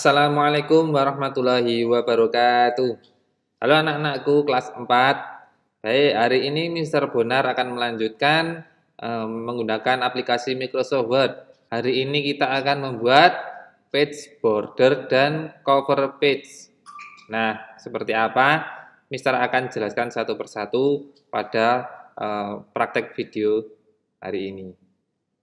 Assalamualaikum warahmatullahi wabarakatuh. Halo anak-anakku kelas 4. Baik, hari ini Mr. Bonar akan melanjutkan um, menggunakan aplikasi Microsoft Word. Hari ini kita akan membuat page border dan cover page. Nah, seperti apa? Mister akan jelaskan satu persatu pada uh, praktek video hari ini.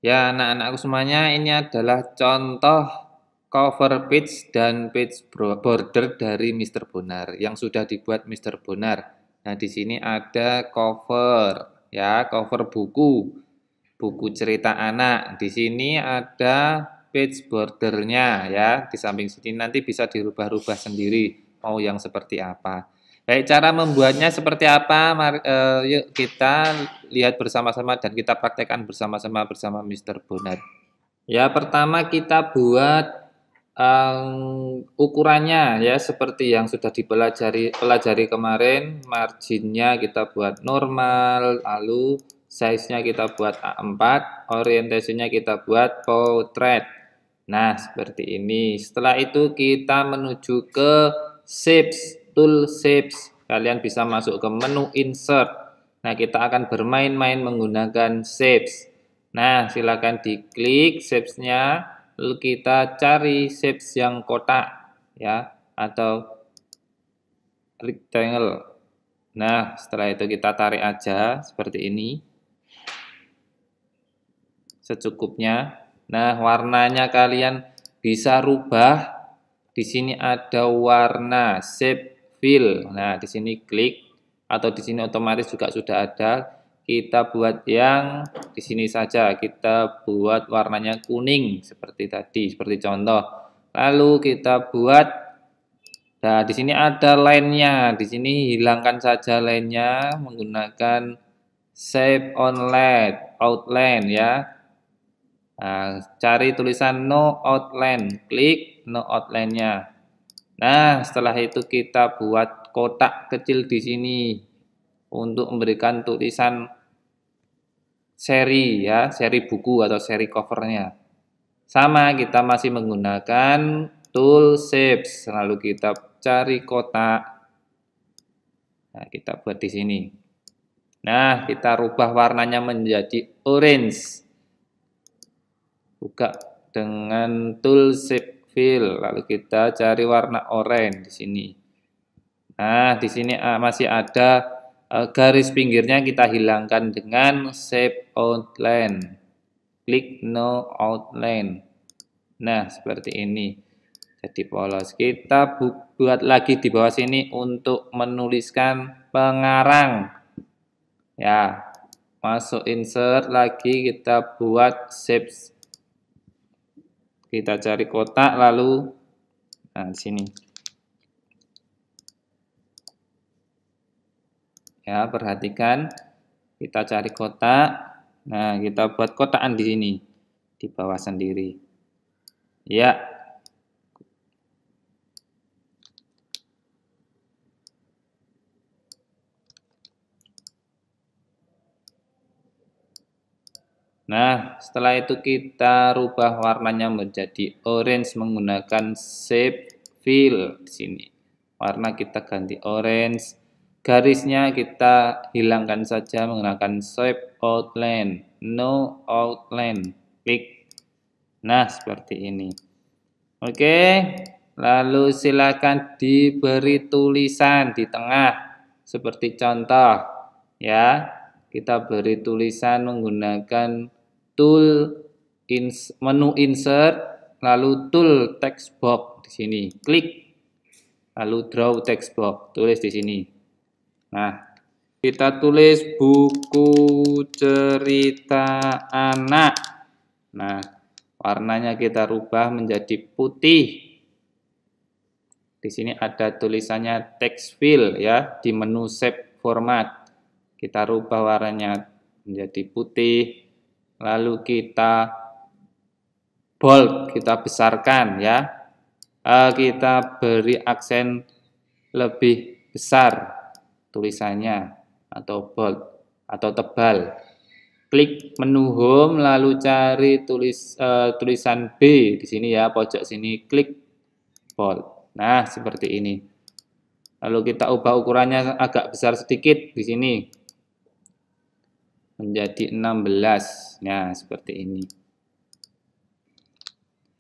Ya, anak-anakku semuanya, ini adalah contoh cover page dan page border dari Mr. Bonar yang sudah dibuat Mr. Bonar. Nah, di sini ada cover ya, cover buku. Buku cerita anak. Di sini ada page bordernya ya, di samping sini nanti bisa dirubah-rubah sendiri mau yang seperti apa. Baik, cara membuatnya seperti apa? Mari, eh, yuk kita lihat bersama-sama dan kita praktekkan bersama-sama bersama Mr. Bonar. Ya, pertama kita buat um, ukurannya ya seperti yang sudah dipelajari pelajari kemarin marginnya kita buat normal lalu size-nya kita buat A4 orientasinya kita buat portrait nah seperti ini setelah itu kita menuju ke shapes tool shapes kalian bisa masuk ke menu insert nah kita akan bermain-main menggunakan shapes nah silakan diklik shapes-nya lalu kita cari shapes yang kotak ya atau rectangle. Nah, setelah itu kita tarik aja seperti ini. Secukupnya. Nah, warnanya kalian bisa rubah. Di sini ada warna shape fill. Nah, di sini klik atau di sini otomatis juga sudah ada kita buat yang di sini saja kita buat warnanya kuning seperti tadi seperti contoh lalu kita buat nah di sini ada lainnya di sini hilangkan saja lainnya menggunakan save on LED outline ya nah, cari tulisan no outline klik no outline nya nah setelah itu kita buat kotak kecil di sini untuk memberikan tulisan seri ya, seri buku atau seri covernya. Sama kita masih menggunakan tool shapes, lalu kita cari kotak. Nah, kita buat di sini. Nah, kita rubah warnanya menjadi orange. Buka dengan tool shape fill, lalu kita cari warna orange di sini. Nah, di sini ah, masih ada Eh, garis pinggirnya kita hilangkan dengan shape outline klik no outline nah seperti ini jadi polos kita buat lagi di bawah sini untuk menuliskan pengarang ya masuk insert lagi kita buat shapes kita cari kotak lalu nah di sini Ya, perhatikan kita cari kotak. Nah, kita buat kotaan di sini di bawah sendiri. Ya. Nah, setelah itu kita rubah warnanya menjadi orange menggunakan shape fill di sini. Warna kita ganti orange. Garisnya kita hilangkan saja menggunakan swipe outline, no outline, klik. Nah, seperti ini. Oke, lalu silakan diberi tulisan di tengah seperti contoh ya. Kita beri tulisan menggunakan tool ins menu insert lalu tool text box di sini. Klik. Lalu draw text box, tulis di sini. Nah, kita tulis buku cerita anak. Nah, warnanya kita rubah menjadi putih. Di sini ada tulisannya text fill ya di menu shape format. Kita rubah warnanya menjadi putih. Lalu kita bold, kita besarkan ya. Eh, kita beri aksen lebih besar tulisannya atau bold atau tebal. Klik menu home lalu cari tulis uh, tulisan B di sini ya pojok sini klik bold. Nah, seperti ini. Lalu kita ubah ukurannya agak besar sedikit di sini. Menjadi 16. Nah, seperti ini.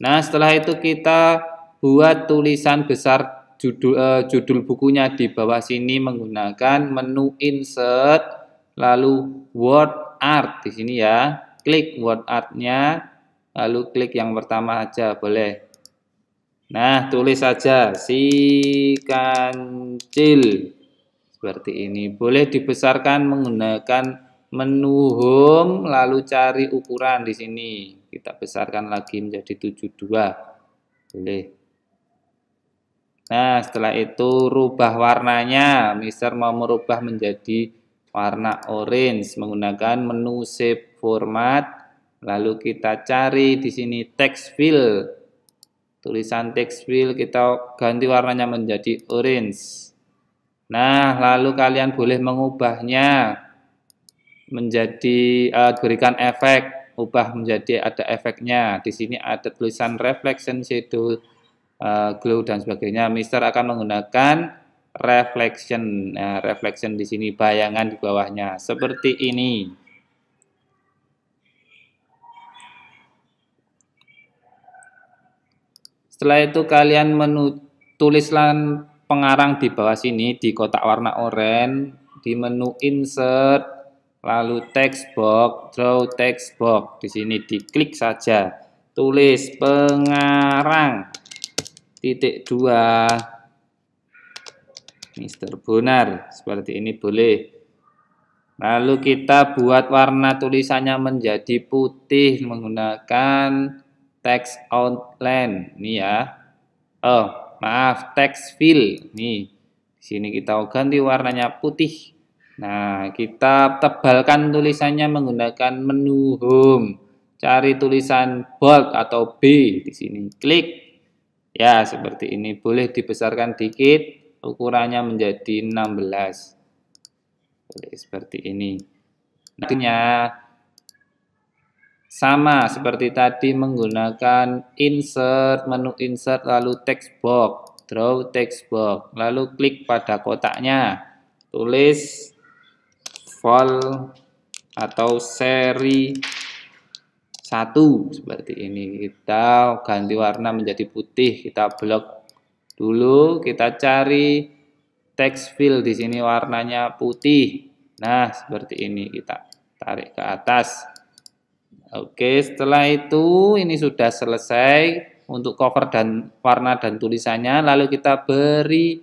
Nah, setelah itu kita buat tulisan besar judul uh, judul bukunya di bawah sini menggunakan menu insert lalu word art di sini ya. Klik word artnya lalu klik yang pertama aja boleh. Nah, tulis saja si kancil seperti ini. Boleh dibesarkan menggunakan menu home lalu cari ukuran di sini. Kita besarkan lagi menjadi 72. Boleh. Nah, setelah itu rubah warnanya. Mister mau merubah menjadi warna orange menggunakan menu shape format. Lalu kita cari di sini text fill. Tulisan text fill kita ganti warnanya menjadi orange. Nah, lalu kalian boleh mengubahnya menjadi uh, berikan efek, ubah menjadi ada efeknya. Di sini ada tulisan reflection shadow uh, glow dan sebagainya. Mister akan menggunakan reflection. uh, reflection di sini bayangan di bawahnya seperti ini. Setelah itu kalian menuliskan pengarang di bawah sini di kotak warna oranye di menu insert lalu text box, draw text box. Di sini diklik saja. Tulis pengarang titik 2 Mister Bonar seperti ini boleh lalu kita buat warna tulisannya menjadi putih menggunakan text outline nih ya oh maaf text fill nih di sini kita ganti warnanya putih nah kita tebalkan tulisannya menggunakan menu home cari tulisan bold atau B di sini klik Ya, seperti ini. Boleh dibesarkan dikit, ukurannya menjadi 16. Boleh seperti ini. Nantinya sama seperti tadi menggunakan insert, menu insert, lalu text box, draw text box, lalu klik pada kotaknya, tulis fold, atau seri satu seperti ini kita ganti warna menjadi putih kita blok dulu kita cari text fill di sini warnanya putih nah seperti ini kita tarik ke atas oke setelah itu ini sudah selesai untuk cover dan warna dan tulisannya lalu kita beri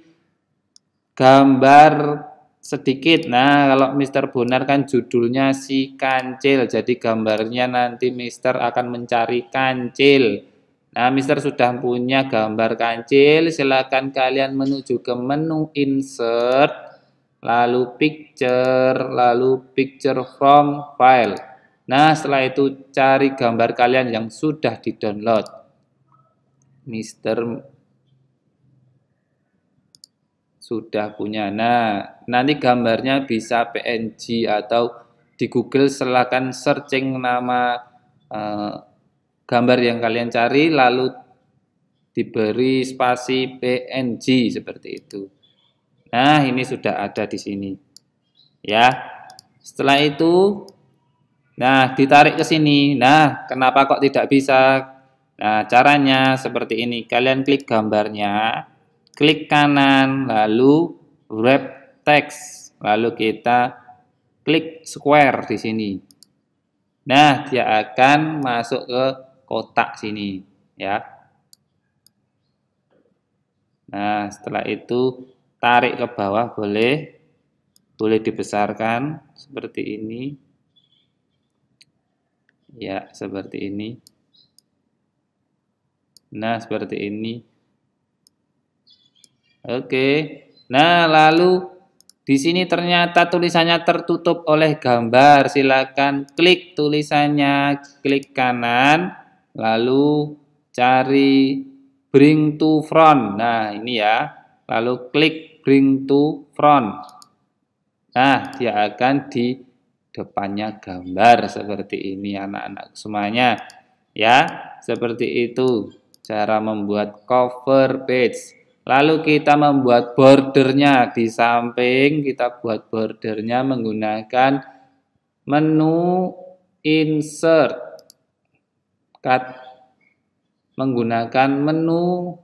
gambar sedikit. Nah, kalau Mister Bonar kan judulnya si kancil, jadi gambarnya nanti Mister akan mencari kancil. Nah, Mister sudah punya gambar kancil, silakan kalian menuju ke menu insert, lalu picture, lalu picture from file. Nah, setelah itu cari gambar kalian yang sudah di-download. Mister sudah punya. Nah, nanti gambarnya bisa PNG atau di Google silakan searching nama eh, gambar yang kalian cari lalu diberi spasi PNG seperti itu. Nah, ini sudah ada di sini. Ya. Setelah itu nah, ditarik ke sini. Nah, kenapa kok tidak bisa? Nah, caranya seperti ini. Kalian klik gambarnya klik kanan, lalu wrap text, lalu kita klik square di sini. Nah, dia akan masuk ke kotak sini, ya. Nah, setelah itu tarik ke bawah boleh boleh dibesarkan seperti ini. Ya, seperti ini. Nah, seperti ini. Oke. Nah, lalu di sini ternyata tulisannya tertutup oleh gambar. Silakan klik tulisannya, klik kanan, lalu cari bring to front. Nah, ini ya. Lalu klik bring to front. Nah, dia akan di depannya gambar seperti ini anak-anak semuanya. Ya, seperti itu cara membuat cover page. Lalu kita membuat bordernya di samping kita buat bordernya menggunakan menu insert cut menggunakan menu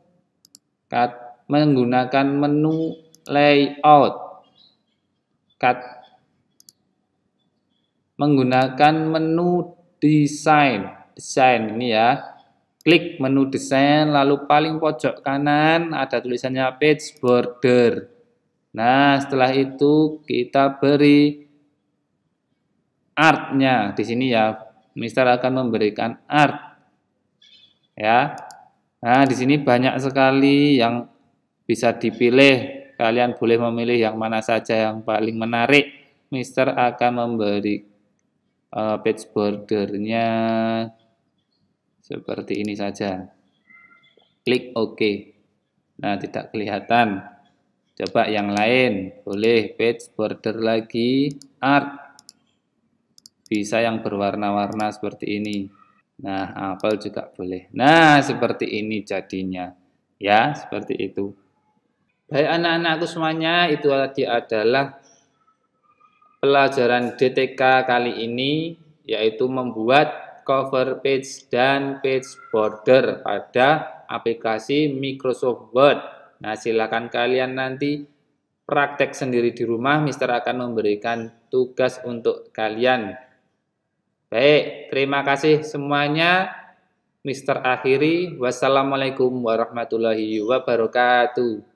cut menggunakan menu layout cut menggunakan menu design, design ini ya Klik menu desain, lalu paling pojok kanan ada tulisannya page border. Nah, setelah itu kita beri artnya di sini ya. Mister akan memberikan art. Ya. Nah, di sini banyak sekali yang bisa dipilih. Kalian boleh memilih yang mana saja yang paling menarik. Mister akan memberi uh, page bordernya seperti ini saja. Klik OK. Nah, tidak kelihatan. Coba yang lain. Boleh page border lagi. Art. Bisa yang berwarna-warna seperti ini. Nah, apel juga boleh. Nah, seperti ini jadinya. Ya, seperti itu. Baik anak-anakku semuanya, itu tadi adalah pelajaran DTK kali ini, yaitu membuat cover page, dan page border pada aplikasi Microsoft Word. Nah, silakan kalian nanti praktek sendiri di rumah, Mister akan memberikan tugas untuk kalian. Baik, terima kasih semuanya. Mister akhiri, wassalamualaikum warahmatullahi wabarakatuh.